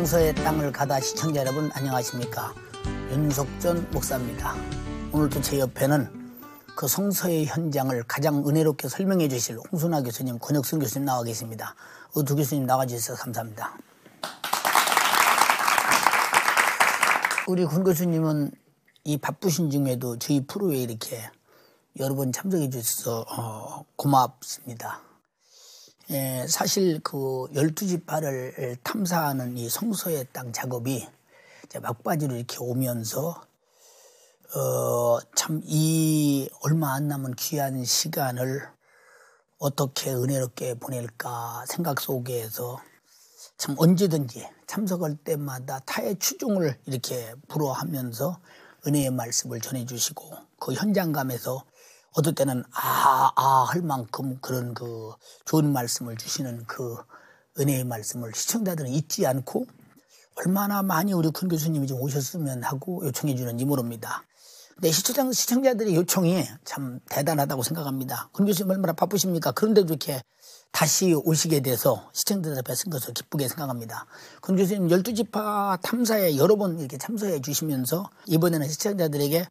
성서의 땅을 가다 시청자 여러분 안녕하십니까 윤석전 목사입니다 오늘도 제 옆에는 그 성서의 현장을 가장 은혜롭게 설명해 주실 홍순아 교수님, 권혁순 교수님 나와 계십니다. 어, 두 교수님 나와 주셔서 감사합니다. 우리 권 교수님은 이 바쁘신 중에도 저희 프로에 이렇게 여러 번 참석해 주셔서 어, 고맙습니다. 예, 사실 그 열두 지파를 탐사하는 이 성소의 땅 작업이 막바지로 이렇게 오면서 어, 참이 얼마 안 남은 귀한 시간을 어떻게 은혜롭게 보낼까 생각 속에서 참 언제든지 참석할 때마다 타의 추종을 이렇게 불어하면서 은혜의 말씀을 전해주시고 그 현장감에서 어떨 때는 아, 아, 할 만큼 그런 그 좋은 말씀을 주시는 그 은혜의 말씀을 시청자들은 잊지 않고 얼마나 많이 우리 큰 교수님이 좀 오셨으면 하고 요청해주는 이모로입니다. 네, 시청 시청자들의 요청이 참 대단하다고 생각합니다. 군 교수님 얼마나 바쁘십니까? 그런데도 이렇게 다시 오시게 돼서 시청자들 앞에 쓴 것을 기쁘게 생각합니다. 군 교수님 12지파 탐사에 여러 번 이렇게 참석해 주시면서 이번에는 시청자들에게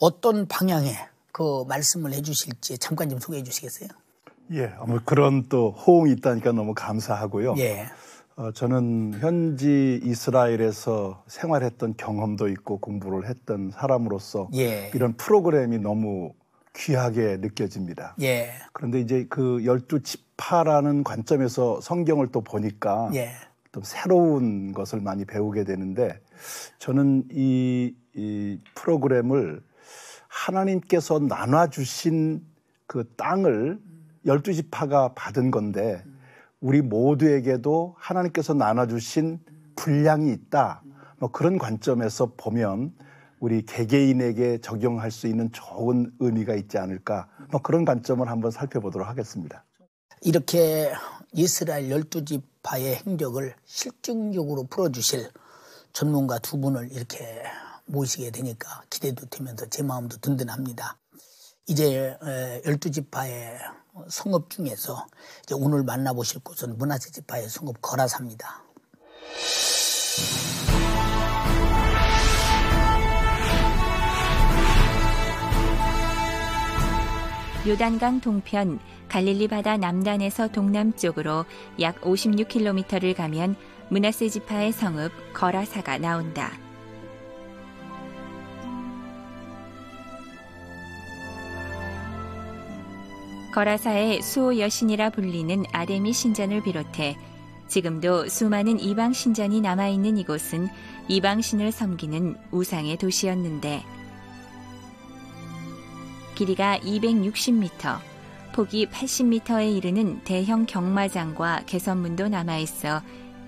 어떤 방향에 그 말씀을 해주실지 잠깐 좀 소개해 주시겠어요? 예, 뭐 그런 또 호응이 있다니까 너무 감사하고요. 예. 어, 저는 현지 이스라엘에서 생활했던 경험도 있고 공부를 했던 사람으로서 예. 이런 프로그램이 너무 귀하게 느껴집니다. 예. 그런데 이제 그 열두 지파라는 관점에서 성경을 또 보니까 예. 또 새로운 것을 많이 배우게 되는데 저는 이, 이 프로그램을 하나님께서 나눠주신 그 땅을 열두 지파가 받은 건데 우리 모두에게도 하나님께서 나눠주신 분량이 있다. 뭐 그런 관점에서 보면 우리 개개인에게 적용할 수 있는 좋은 의미가 있지 않을까. 뭐 그런 관점을 한번 살펴보도록 하겠습니다. 이렇게 이스라엘 열두 지파의 행적을 실증적으로 풀어주실 전문가 두 분을 이렇게 모시게 되니까 기대도 되면서 제 마음도 든든합니다. 이제 1 2 지파의 성읍 중에서 오늘 만나보실 곳은 문화세 지파의 성읍 거라사입니다. 요단강 동편 갈릴리 바다 남단에서 동남쪽으로 약 56km를 가면 문하세 지파의 성읍 거라사가 나온다. 거라사의 수호 여신이라 불리는 아데미 신전을 비롯해 지금도 수많은 이방 신전이 남아있는 이곳은 이방신을 섬기는 우상의 도시였는데 길이가 260m, 폭이 80m에 이르는 대형 경마장과 개선문도 남아있어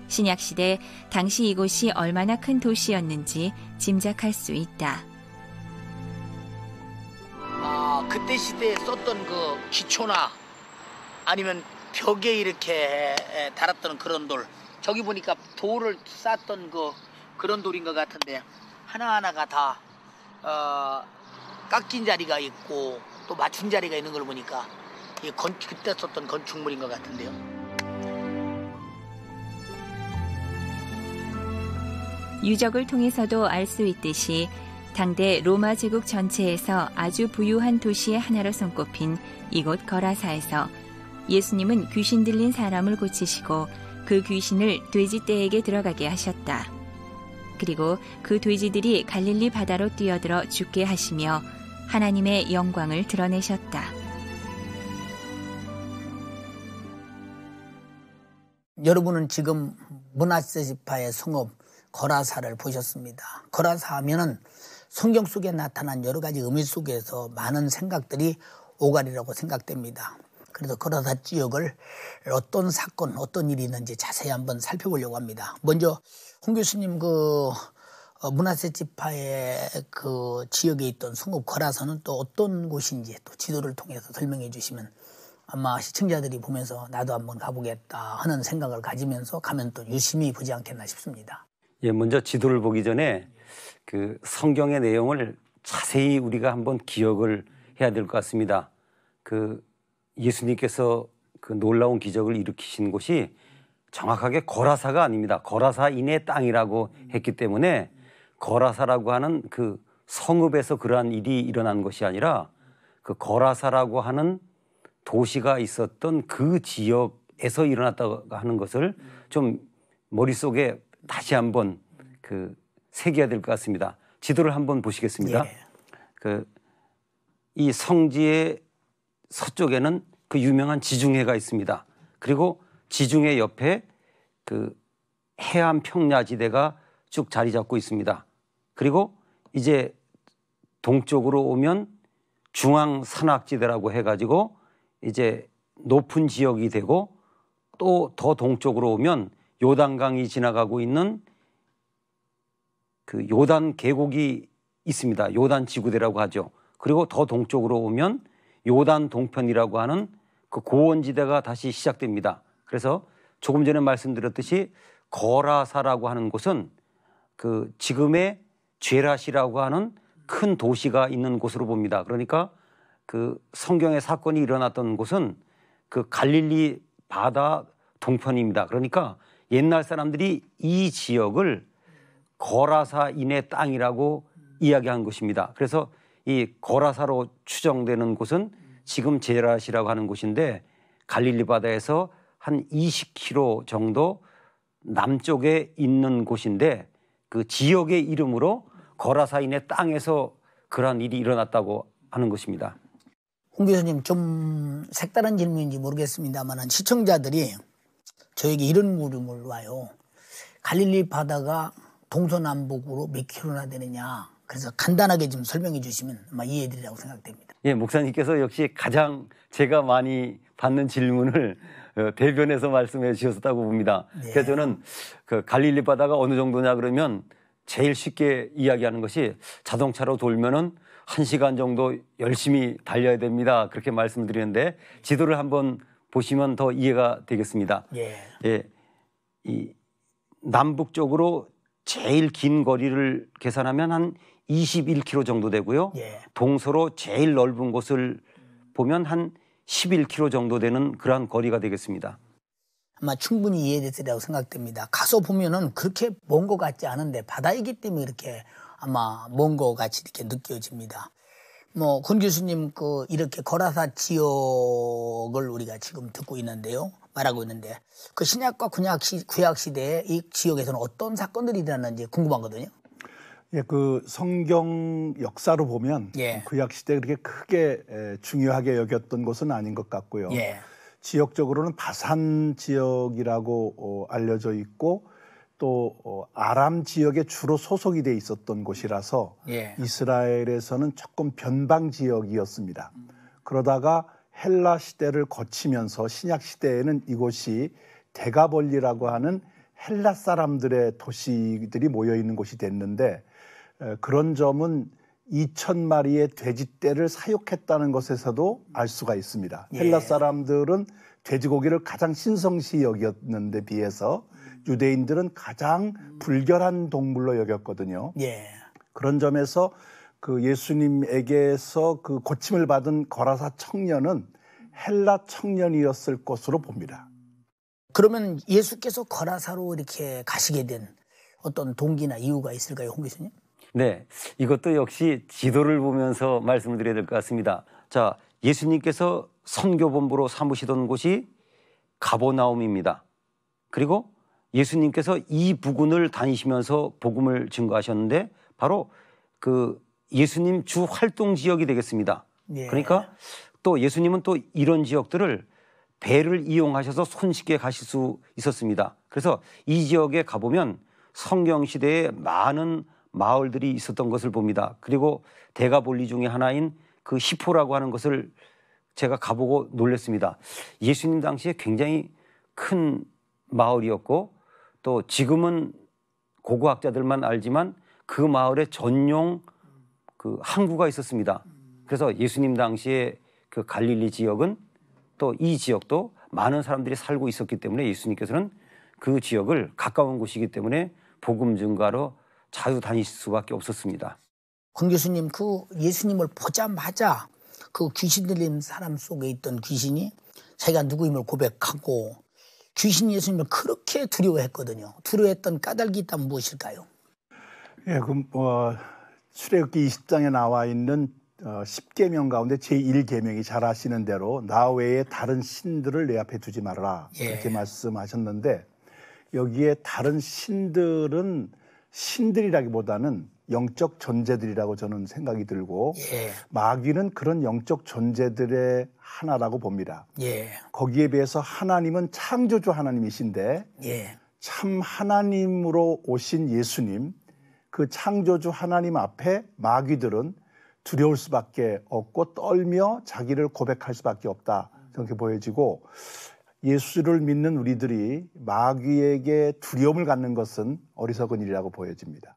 신약시대 당시 이곳이 얼마나 큰 도시였는지 짐작할 수 있다. 아, 그때 시대에 썼던 그 기초나 아니면 벽에 이렇게 달았던 그런 돌 저기 보니까 돌을 쌓았던 그 그런 돌인 것 같은데 하나하나가 다 어, 깎인 자리가 있고 또 맞춘 자리가 있는 걸 보니까 이 건, 그때 썼던 건축물인 것 같은데요. 유적을 통해서도 알 수 있듯이 당대 로마 제국 전체에서 아주 부유한 도시의 하나로 손꼽힌 이곳 거라사에서 예수님은 귀신 들린 사람을 고치시고 그 귀신을 돼지떼에게 들어가게 하셨다. 그리고 그 돼지들이 갈릴리 바다로 뛰어들어 죽게 하시며 하나님의 영광을 드러내셨다. 여러분은 지금 문하세시파의 성읍 거라사를 보셨습니다. 거라사 하면은 성경 속에 나타난 여러 가지 의미 속에서 많은 생각들이 오가이라고 생각됩니다. 그래서 걸어다 지역을 어떤 사건, 어떤 일이 있는지 자세히 한번 살펴보려고 합니다. 먼저 홍 교수님 그 어, 문화세 지파의 그 지역에 있던 성읍 거라서는 또 어떤 곳인지 또 지도를 통해서 설명해 주시면 아마 시청자들이 보면서 나도 한번 가보겠다 하는 생각을 가지면서 가면 또 유심히 보지 않겠나 싶습니다. 예, 먼저 지도를 보기 전에 그 성경의 내용을 자세히 우리가 한번 기억을 해야 될 것 같습니다. 그 예수님께서 그 놀라운 기적을 일으키신 곳이 정확하게 거라사가 아닙니다. 거라사인의 땅이라고 했기 때문에 거라사라고 하는 그 성읍에서 그러한 일이 일어난 것이 아니라 그 거라사라고 하는 도시가 있었던 그 지역에서 일어났다고 하는 것을 좀 머릿속에 다시 한번 그 새겨야 될 것 같습니다. 지도를 한번 보시겠습니다. 예. 그이 성지의 서쪽에는 그 유명한 지중해가 있습니다. 그리고 지중해 옆에 그 해안 평야지대가 쭉 자리 잡고 있습니다. 그리고 이제 동쪽으로 오면 중앙 산악지대라고 해가지고 이제 높은 지역이 되고 또 더 동쪽으로 오면 요단강이 지나가고 있는 그 요단 계곡이 있습니다. 요단 지구대라고 하죠. 그리고 더 동쪽으로 오면 요단 동편이라고 하는 그 고원지대가 다시 시작됩니다. 그래서 조금 전에 말씀드렸듯이 거라사라고 하는 곳은 그 지금의 죄라시라고 하는 큰 도시가 있는 곳으로 봅니다. 그러니까 그 성경의 사건이 일어났던 곳은 그 갈릴리 바다 동편입니다. 그러니까 옛날 사람들이 이 지역을 거라사인의 땅이라고 이야기한 것입니다. 그래서 이 거라사로 추정되는 곳은 지금 제라시라고 하는 곳인데 갈릴리 바다에서 한 20km 정도 남쪽에 있는 곳인데 그 지역의 이름으로 거라사인의 땅에서 그러한 일이 일어났다고 하는 것입니다. 홍 교수님 좀 색다른 질문인지 모르겠습니다만 시청자들이 저에게 이런 물음을 와요. 갈릴리 바다가 동서남북으로 몇 킬로나 되느냐. 그래서 간단하게 좀 설명해 주시면 아마 이해해드리라고 생각됩니다. 예, 목사님께서 역시 가장 제가 많이 받는 질문을 어, 대변해서 말씀해 주셨다고 봅니다. 네. 그래서 저는 그 갈릴리 바다가 어느 정도냐 그러면 제일 쉽게 이야기하는 것이 자동차로 돌면은 1시간 정도 열심히 달려야 됩니다. 그렇게 말씀드리는데 지도를 한번 보시면 더 이해가 되겠습니다. 예. 예. 이 남북 쪽으로 제일 긴 거리를 계산하면 한 21km 정도 되고요. 예. 동서로 제일 넓은 곳을 보면 한 11km 정도 되는 그러한 거리가 되겠습니다. 아마 충분히 이해됐으리라고 생각됩니다. 가서 보면은 그렇게 먼것 같지 않은데 바다이기 때문에 이렇게 아마 먼것 같이 이렇게 느껴집니다. 뭐, 권 교수님 그 이렇게 거라사 지역을 우리가 지금 듣고 있는데요. 말하고 있는데 그 신약과 군약 시, 구약 시대의 이 지역에서는 어떤 사건들이 일어났는지 궁금하거든요. 예, 그 성경 역사로 보면 예. 구약 시대 그렇게 크게 중요하게 여겼던 것은 아닌 것 같고요. 예. 지역적으로는 바산 지역이라고 어, 알려져 있고 또 어, 아람 지역에 주로 소속이 돼 있었던 곳이라서 예. 이스라엘에서는 조금 변방 지역이었습니다. 그러다가 헬라 시대를 거치면서 신약 시대에는 이곳이 대가벌리라고 하는 헬라 사람들의 도시들이 모여 있는 곳이 됐는데 그런 점은 2천 마리의 돼지떼를 사육했다는 것에서도 알 수가 있습니다. 예. 헬라 사람들은 돼지고기를 가장 신성시 여겼는데 비해서 유대인들은 가장 불결한 동물로 여겼거든요. 예. 그런 점에서 그 예수님에게서 그 고침을 받은 거라사 청년은 헬라 청년이었을 것으로 봅니다. 그러면 예수께서 거라사로 이렇게 가시게 된 어떤 동기나 이유가 있을까요, 홍 교수님? 네, 이것도 역시 지도를 보면서 말씀을 드려야 될 것 같습니다. 자, 예수님께서 선교본부로 삼으시던 곳이 가보나움입니다. 그리고 예수님께서 이 부근을 다니시면서 복음을 증거하셨는데 바로 그 예수님 주 활동 지역이 되겠습니다. 예. 그러니까 또 예수님은 또 이런 지역들을 배를 이용하셔서 손쉽게 가실 수 있었습니다. 그래서 이 지역에 가보면 성경 시대에 많은 마을들이 있었던 것을 봅니다. 그리고 대가볼리 중의 하나인 그 히포라고 하는 것을 제가 가보고 놀랐습니다. 예수님 당시에 굉장히 큰 마을이었고 또 지금은 고고학자들만 알지만 그 마을의 전용 그 항구가 있었습니다. 그래서 예수님 당시에 그 갈릴리 지역은 또 이 지역도 많은 사람들이 살고 있었기 때문에 예수님께서는 그 지역을 가까운 곳이기 때문에 복음 증가로 자주 다니실 수밖에 없었습니다. 권 교수님 그 예수님을 보자마자 그 귀신 들린 사람 속에 있던 귀신이 자기가 누구임을 고백하고 귀신 예수님을 그렇게 두려워했거든요. 두려워했던 까닭이 있다면 무엇일까요? 예, 그럼 뭐 출애굽기 20장에 나와 있는 10계명 어, 가운데 제1계명이 잘 아시는 대로 나 외에 다른 신들을 내 앞에 두지 말아라 예. 그렇게 말씀하셨는데 여기에 다른 신들은 신들이라기보다는 영적 존재들이라고 저는 생각이 들고 예. 마귀는 그런 영적 존재들의 하나라고 봅니다. 예. 거기에 비해서 하나님은 창조주 하나님이신데 예. 참 하나님으로 오신 예수님 그 창조주 하나님 앞에 마귀들은 두려울 수밖에 없고 떨며 자기를 고백할 수밖에 없다. 그렇게 보여지고 예수를 믿는 우리들이 마귀에게 두려움을 갖는 것은 어리석은 일이라고 보여집니다.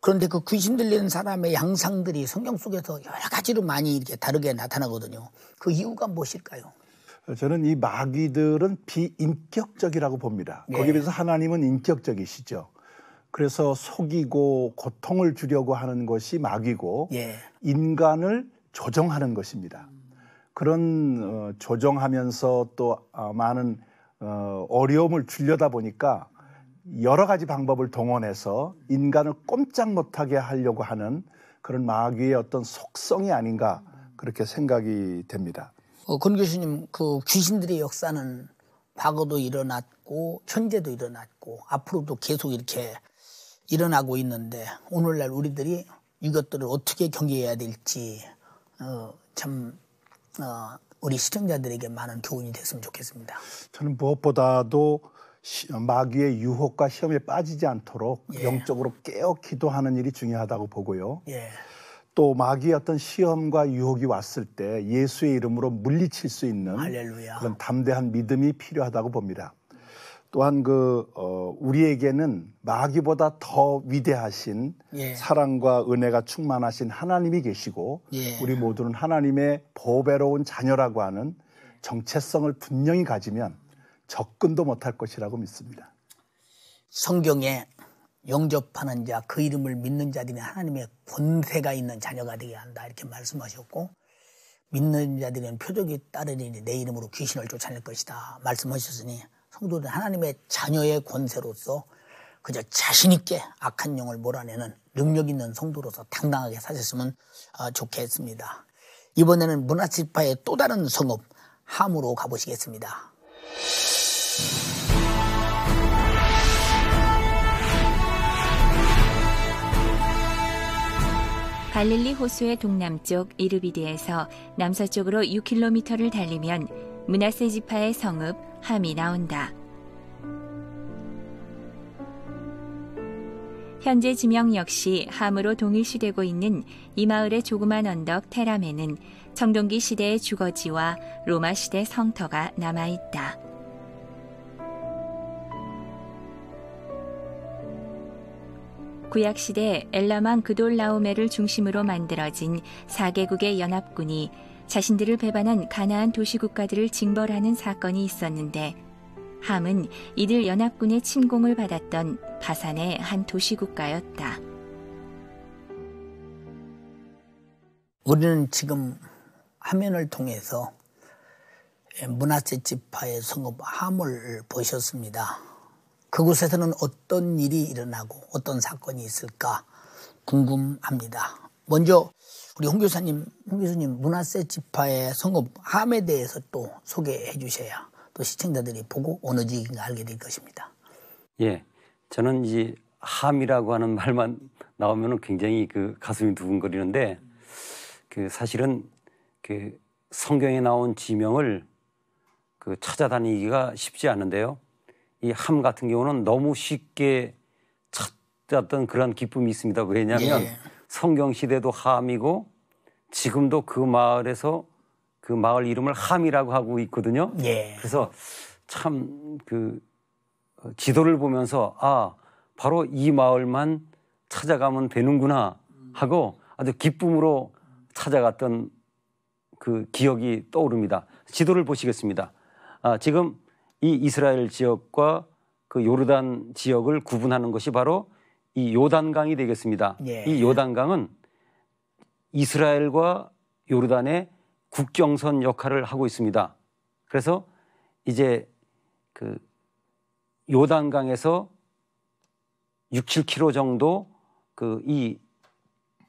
그런데 그 귀신 들리는 사람의 양상들이 성경 속에서 여러 가지로 많이 이렇게 다르게 나타나거든요. 그 이유가 무엇일까요? 저는 이 마귀들은 비인격적이라고 봅니다. 네. 거기에 비해서 하나님은 인격적이시죠. 그래서 속이고 고통을 주려고 하는 것이 마귀고 예. 인간을 조정하는 것입니다. 그런 어, 조정하면서 또 어, 많은 어, 어려움을 줄려다 보니까 여러 가지 방법을 동원해서 인간을 꼼짝 못하게 하려고 하는 그런 마귀의 어떤 속성이 아닌가 그렇게 생각이 됩니다. 어, 권 교수님 그 귀신들의 역사는 과거도 일어났고 현재도 일어났고 앞으로도 계속 이렇게 일어나고 있는데 오늘날 우리들이 이것들을 어떻게 경계해야 될지 어, 참 어, 우리 시청자들에게 많은 교훈이 됐으면 좋겠습니다. 저는 무엇보다도 마귀의 유혹과 시험에 빠지지 않도록 예. 영적으로 깨어 기도하는 일이 중요하다고 보고요. 예. 또 마귀의 어떤 시험과 유혹이 왔을 때 예수의 이름으로 물리칠 수 있는 할렐루야. 그런 담대한 믿음이 필요하다고 봅니다. 또한 그 어, 우리에게는 마귀보다 더 위대하신 예. 사랑과 은혜가 충만하신 하나님이 계시고 예. 우리 모두는 하나님의 보배로운 자녀라고 하는 정체성을 분명히 가지면 접근도 못할 것이라고 믿습니다. 성경에 영접하는 자, 그 이름을 믿는 자들이 하나님의 본세가 있는 자녀가 되게 한다 이렇게 말씀하셨고 믿는 자들은 표적이 따르니 내 이름으로 귀신을 쫓아낼 것이다 말씀하셨으니 성도들 하나님의 자녀의 권세로서 그저 자신 있게 악한 영을 몰아내는 능력 있는 성도로서 당당하게 사셨으면 어, 좋겠습니다. 이번에는 문화지파의 또 다른 성읍 함으로 가보시겠습니다. 갈릴리 호수의 동남쪽 이르비디에서 남서쪽으로 6km를 달리면 문하세 지파의 성읍 함이 나온다. 현재 지명 역시 함으로 동일시되고 있는 이 마을의 조그만 언덕 테람에는 청동기 시대의 주거지와 로마 시대 성터가 남아있다. 구약시대 엘라망 그돌라오메를 중심으로 만들어진 4개국의 연합군이 자신들을 배반한 가나안 도시국가들을 징벌하는 사건이 있었는데 함은 이들 연합군의 침공을 받았던 바산의 한 도시국가였다. 우리는 지금 화면을 통해서 문화재 집파의 성읍 함을 보셨습니다. 그곳에서는 어떤 일이 일어나고 어떤 사건이 있을까 궁금합니다. 먼저 우리 홍 교사님, 홍 교수님 문화세 지파의 성업함에 대해서 또 소개해 주셔야 또 시청자들이 보고 어느 지인가 알게 될 것입니다. 예. 저는 이제 함이라고 하는 말만 나오면 굉장히 그 가슴이 두근거리는데 그 사실은 그 성경에 나온 지명을 그 찾아다니기가 쉽지 않은데요. 이 함 같은 경우는 너무 쉽게 찾았던 그런 기쁨이 있습니다. 왜냐하면 예. 성경 시대도 함이고 지금도 그 마을에서 그 마을 이름을 함이라고 하고 있거든요. 예. 그래서 참그 어, 지도를 보면서 아 바로 이 마을만 찾아가면 되는구나 하고 아주 기쁨으로 찾아갔던 그 기억이 떠오릅니다. 지도를 보시겠습니다. 아, 지금 이 이스라엘 지역과 그 요르단 지역을 구분하는 것이 바로 이 요단강이 되겠습니다. 예. 이 요단강은 이스라엘과 요르단의 국경선 역할을 하고 있습니다. 그래서 이제 그 요단강에서 6, 7km 정도 그 이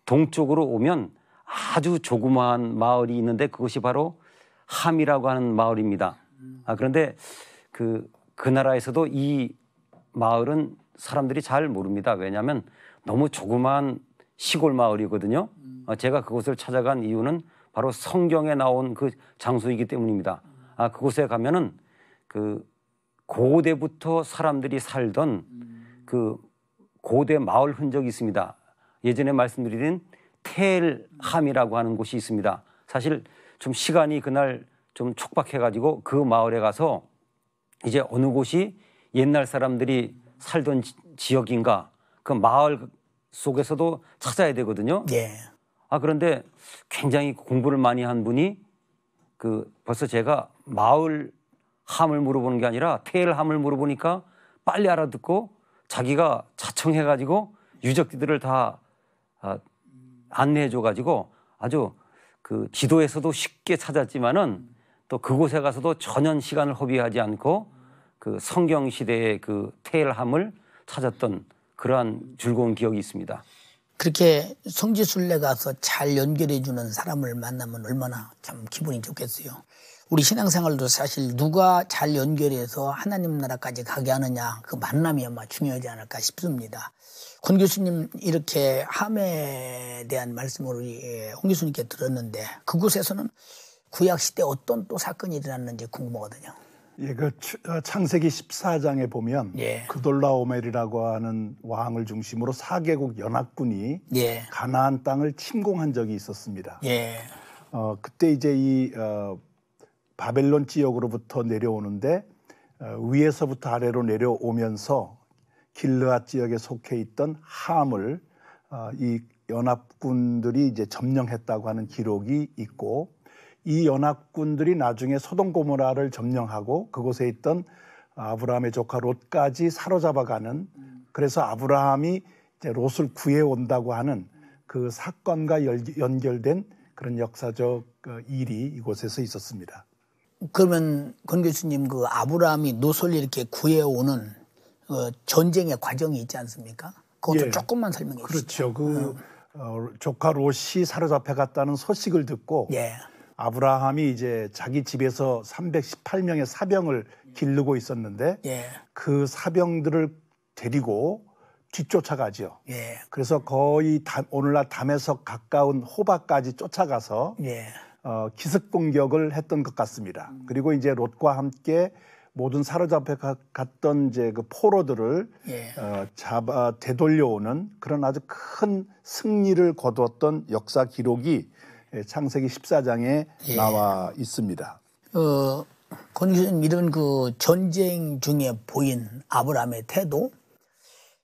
동쪽으로 오면 아주 조그마한 마을이 있는데 그것이 바로 함이라고 하는 마을입니다. 아, 그런데 그, 그 나라에서도 이 마을은 사람들이 잘 모릅니다. 왜냐하면 너무 조그만 시골 마을이거든요. 음. 어, 제가 그곳을 찾아간 이유는 바로 성경에 나온 그 장소이기 때문입니다. 음. 아, 그곳에 가면은 그 고대부터 사람들이 살던 음. 그 고대 마을 흔적이 있습니다. 예전에 말씀드린 텔함이라고 하는 곳이 있습니다. 사실 좀 시간이 그날 좀 촉박해가지고 그 마을에 가서 이제 어느 곳이 옛날 사람들이 살던 지역인가 그 마을 속에서도 찾아야 되거든요. 예. 아 그런데 굉장히 공부를 많이 한 분이 그 벌써 제가 마을 함을 물어보는 게 아니라 폐를 함을 물어보니까 빨리 알아듣고 자기가 자청해가지고 유적지들을 다 아, 안내해줘가지고 아주 그 지도에서도 쉽게 찾았지만은 또 그곳에 가서도 전혀 시간을 허비하지 않고 그 성경 시대의 그 태일함을 찾았던 그러한 즐거운 기억이 있습니다. 그렇게 성지순례 가서 잘 연결해 주는 사람을 만나면 얼마나 참 기분이 좋겠어요. 우리 신앙생활도 사실 누가 잘 연결해서 하나님 나라까지 가게 하느냐 그 만남이 아마 중요하지 않을까 싶습니다. 권 교수님 이렇게 함에 대한 말씀을 우리 예, 홍 교수님께 들었는데 그곳에서는 구약 시대 어떤 또 사건이 일어났는지 궁금하거든요. 예, 그 어, 창세기 14장에 보면 예. 그돌라오멜이라고 하는 왕을 중심으로 4개국 연합군이 예. 가나안 땅을 침공한 적이 있었습니다. 예. 어, 그때 이제 이 어, 바벨론 지역으로부터 내려오는데 어, 위에서부터 아래로 내려오면서 길르앗 지역에 속해 있던 함을 어, 이 연합군들이 이제 점령했다고 하는 기록이 있고 이 연합군들이 나중에 소동 고모라를 점령하고 그곳에 있던 아브라함의 조카 롯까지 사로잡아가는 그래서 아브라함이 이제 롯을 구해 온다고 하는 그 사건과 연결된 그런 역사적 그 일이 이곳에서 있었습니다. 그러면 권 교수님 그 아브라함이 노을 이렇게 구해오는 어, 전쟁의 과정이 있지 않습니까? 그것도 예. 조금만 설명해 주시죠. 그렇죠. 그 어, 어 조카 롯이 사로잡혀 갔다는 소식을 듣고 예. 아브라함이 이제 자기 집에서 318명의 사병을 기르고 있었는데 예. 그 사병들을 데리고 뒤쫓아가죠 예. 그래서 거의 다, 오늘날 담에서 가까운 호박까지 쫓아가서 예. 어, 기습 공격을 했던 것 같습니다. 음. 그리고 이제 롯과 함께 모든 사로잡혀 갔던 이제 그 포로들을 예. 어, 잡아 되돌려오는 그런 아주 큰 승리를 거두었던 역사 기록이 음. 예, 창세기 14장에 예. 나와 있습니다. 어, 권기수님 이런 그 전쟁 중에 보인 아브라함의 태도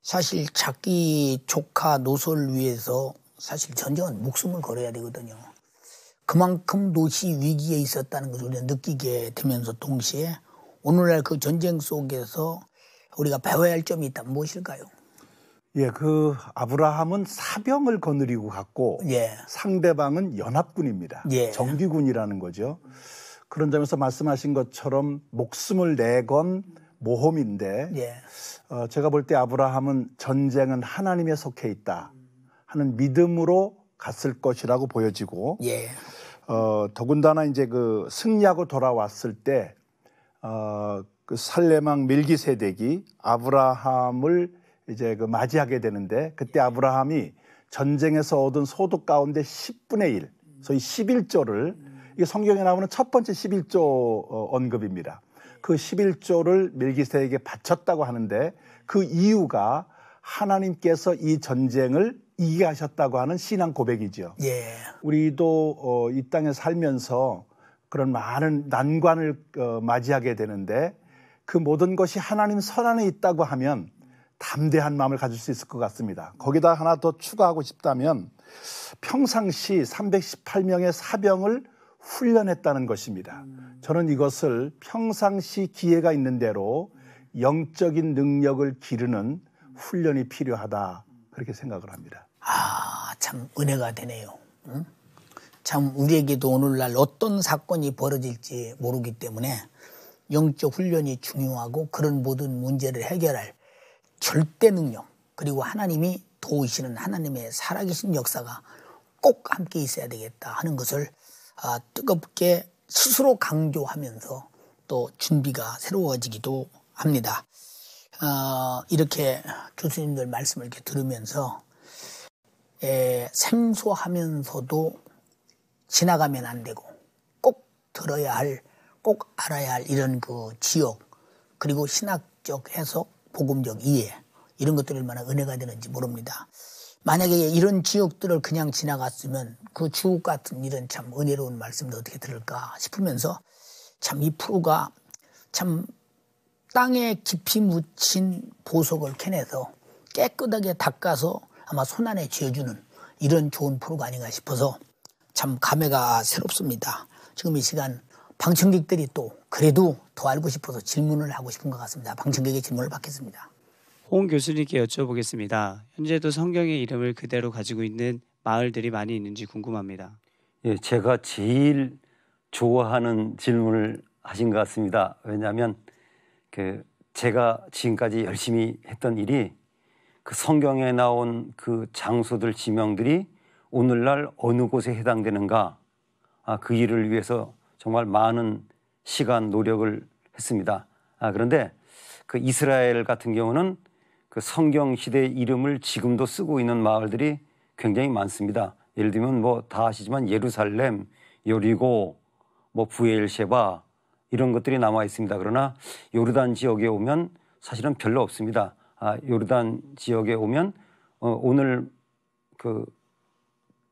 사실 자기 조카 노소를 위해서 사실 전쟁은 목숨을 걸어야 되거든요. 그만큼 노시 위기에 있었다는 것을 우리가 느끼게 되면서 동시에 오늘날 그 전쟁 속에서 우리가 배워야 할 점이 있다면 무엇일까요? 예, 그 아브라함은 사병을 거느리고 갔고 예. 상대방은 연합군입니다. 예. 정기군이라는 거죠. 그런 점에서 말씀하신 것처럼 목숨을 내건 모험인데 예. 어, 제가 볼 때 아브라함은 전쟁은 하나님에 속해 있다 하는 믿음으로 갔을 것이라고 보여지고 예. 어, 더군다나 이제 그 승리하고 돌아왔을 때 어, 그 살레망 밀기세덱이 아브라함을 이제 그 맞이하게 되는데 그때 예. 아브라함이 전쟁에서 얻은 소득 가운데 10분의 1, 음. 소위 11조를 음. 이게 성경에 나오는 첫 번째 11조 어, 언급입니다. 그 11조를 밀기세에게 바쳤다고 하는데 그 이유가 하나님께서 이 전쟁을 이기게 하셨다고 하는 신앙 고백이죠 예. 우리도 어, 이 땅에 살면서 그런 많은 난관을 어, 맞이하게 되는데 그 모든 것이 하나님 선 안에 있다고 하면 담대한 마음을 가질 수 있을 것 같습니다. 거기다 하나 더 추가하고 싶다면 평상시 318명의 사병을 훈련했다는 것입니다. 저는 이것을 평상시 기회가 있는 대로 영적인 능력을 기르는 훈련이 필요하다 그렇게 생각을 합니다. 아, 참 은혜가 되네요. 응? 참 우리에게도 오늘날 어떤 사건이 벌어질지 모르기 때문에 영적 훈련이 중요하고 그런 모든 문제를 해결할 절대 능력 그리고 하나님이 도우시는 하나님의 살아계신 역사가 꼭 함께 있어야 되겠다 하는 것을 아, 뜨겁게 스스로 강조하면서 또 준비가 새로워지기도 합니다. 아, 이렇게 교수님들 말씀을 이렇게 들으면서 예, 생소하면서도 지나가면 안 되고 꼭 들어야 할, 꼭 알아야 할 이런 그 지역 그리고 신학적 해석 복음적 이해 이런 것들을 얼마나 은혜가 되는지 모릅니다. 만약에 이런 지역들을 그냥 지나갔으면 그 주옥 같은 이런 참 은혜로운 말씀을 어떻게 들을까 싶으면서 참 이 프로가 참 땅에 깊이 묻힌 보석을 캐내서 깨끗하게 닦아서 아마 손안에 쥐어주는 이런 좋은 프로가 아닌가 싶어서 참 감회가 새롭습니다. 지금 이 시간 방청객들이 또 그래도 더 알고 싶어서 질문을 하고 싶은 것 같습니다. 방청객의 질문을 받겠습니다. 홍 교수님께 여쭤보겠습니다. 현재도 성경의 이름을 그대로 가지고 있는 마을들이 많이 있는지 궁금합니다. 예, 제가 제일 좋아하는 질문을 하신 것 같습니다. 왜냐하면 그 제가 지금까지 열심히 했던 일이 그 성경에 나온 그 장소들 지명들이 오늘날 어느 곳에 해당되는가 아, 그 일을 위해서 정말 많은 시간, 노력을 했습니다. 아, 그런데 그 이스라엘 같은 경우는 그 성경 시대 이름을 지금도 쓰고 있는 마을들이 굉장히 많습니다. 예를 들면 뭐 다 아시지만 예루살렘, 요리고, 뭐 부엘셰바 이런 것들이 남아 있습니다. 그러나 요르단 지역에 오면 사실은 별로 없습니다. 아, 요르단 지역에 오면 어, 오늘 그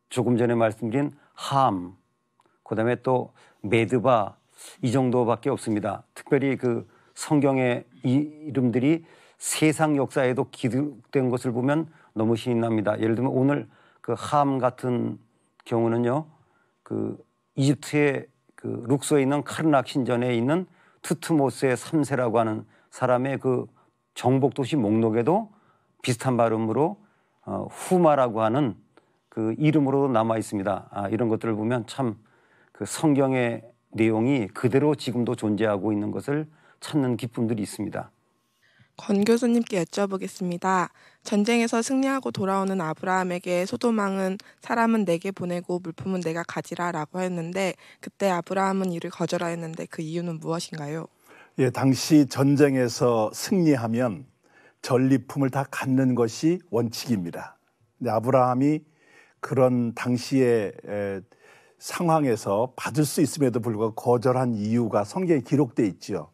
조금 전에 말씀드린 함, 그다음에 또 메드바 이 정도밖에 없습니다. 특별히 그 성경의 이름들이 세상 역사에도 기록된 것을 보면 너무 신이 납니다. 예를 들면 오늘 그 함 같은 경우는요. 그 이집트의 그 룩소에 있는 카르낙 신전에 있는 투트모스의 삼세라고 하는 사람의 그 정복 도시 목록에도 비슷한 발음으로 어, 후마라고 하는 그 이름으로도 남아 있습니다. 아, 이런 것들을 보면 참 그 성경의 내용이 그대로 지금도 존재하고 있는 것을 찾는 기쁨들이 있습니다. 권 교수님께 여쭤보겠습니다. 전쟁에서 승리하고 돌아오는 아브라함에게 소도망은 사람은 내게 보내고 물품은 내가 가지라라고 했는데 그때 아브라함은 이를 거절하였는데 그 이유는 무엇인가요? 예, 당시 전쟁에서 승리하면 전리품을 다 갖는 것이 원칙입니다. 근데 아브라함이 그런 당시 에, 상황에서 받을 수 있음에도 불구하고 거절한 이유가 성경에 기록되어 있지요.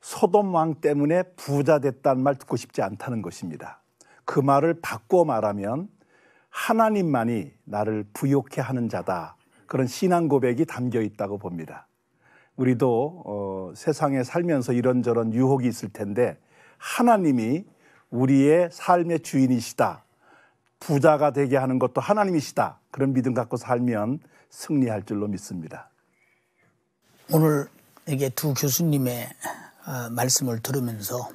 소돔 왕 때문에 부자 됐다는 말 듣고 싶지 않다는 것입니다. 그 말을 바꿔 말하면 하나님만이 나를 부욕해 하는 자다. 그런 신앙 고백이 담겨 있다고 봅니다. 우리도 어, 세상에 살면서 이런저런 유혹이 있을 텐데 하나님이 우리의 삶의 주인이시다. 부자가 되게 하는 것도 하나님이시다. 그런 믿음 갖고 살면 승리할 줄로 믿습니다. 오늘 이게 두 교수님의 어, 말씀을 들으면서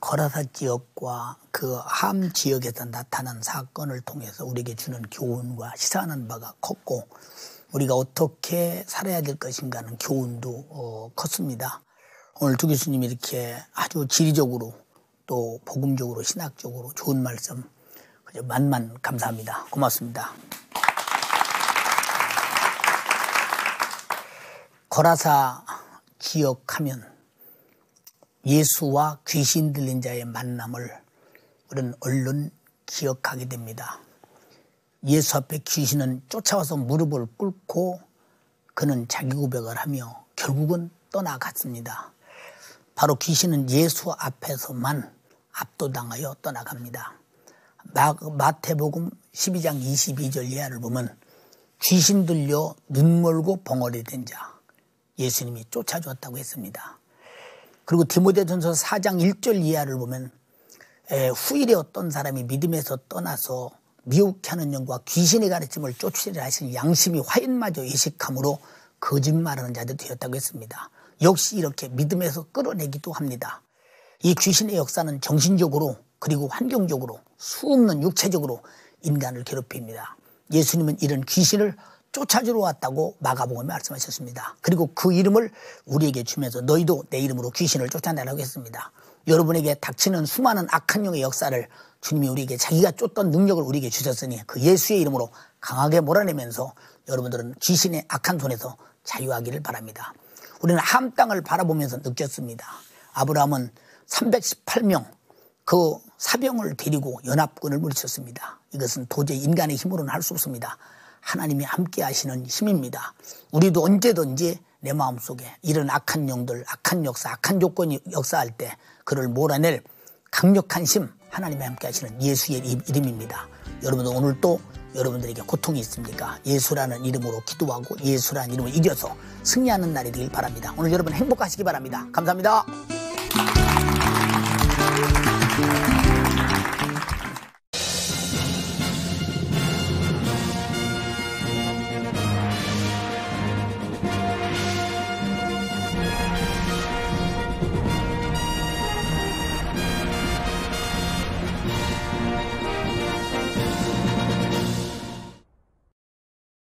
거라사 지역과 그 함 지역에서 나타난 사건을 통해서 우리에게 주는 교훈과 시사하는 바가 컸고 우리가 어떻게 살아야 될 것인가 는 교훈도 어, 컸습니다. 오늘 두 교수님이 이렇게 아주 지리적으로 또 복음적으로 신학적으로 좋은 말씀 만만 감사합니다. 고맙습니다. 거라사 기억하면 예수와 귀신 들린 자의 만남을 우리는 얼른 기억하게 됩니다. 예수 앞에 귀신은 쫓아와서 무릎을 꿇고 그는 자기 고백을 하며 결국은 떠나갔습니다. 바로 귀신은 예수 앞에서만 압도당하여 떠나갑니다. 마, 마태복음 12장 22절 이하를 보면 귀신 들려 눈 멀고 벙어리 된 자, 예수님이 쫓아주었다고 했습니다. 그리고 디모데전서 4장 1절 이하를 보면 후일에 어떤 사람이 믿음에서 떠나서 미혹케 하는 영과 귀신의 가르침을 쫓으려 하신 양심이 화인마저 의식함으로 거짓말하는 자들 되었다고 했습니다. 역시 이렇게 믿음에서 끌어내기도 합니다. 이 귀신의 역사는 정신적으로 그리고 환경적으로 수없는 육체적으로 인간을 괴롭힙니다. 예수님은 이런 귀신을 쫓아주러 왔다고 마가복음에 말씀하셨습니다. 그리고 그 이름을 우리에게 주면서 너희도 내 이름으로 귀신을 쫓아내라고 했습니다. 여러분에게 닥치는 수많은 악한 영의 역사를 주님이 우리에게 자기가 쫓던 능력을 우리에게 주셨으니 그 예수의 이름으로 강하게 몰아내면서 여러분들은 귀신의 악한 손에서 자유하기를 바랍니다. 우리는 함 땅을 바라보면서 느꼈습니다. 아브라함은 318명 그 사병을 데리고 연합군을 물리쳤습니다. 이것은 도저히 인간의 힘으로는 할 수 없습니다. 하나님이 함께 하시는 힘입니다. 우리도 언제든지 내 마음속에 이런 악한 영들, 악한 역사, 악한 조건이 역사할 때 그를 몰아낼 강력한 힘, 하나님이 함께 하시는 예수의 이름입니다. 여러분도 오늘 도 여러분들에게 고통이 있습니까? 예수라는 이름으로 기도하고 예수라는 이름을 이겨서 승리하는 날이 되길 바랍니다. 오늘 여러분 행복하시기 바랍니다. 감사합니다.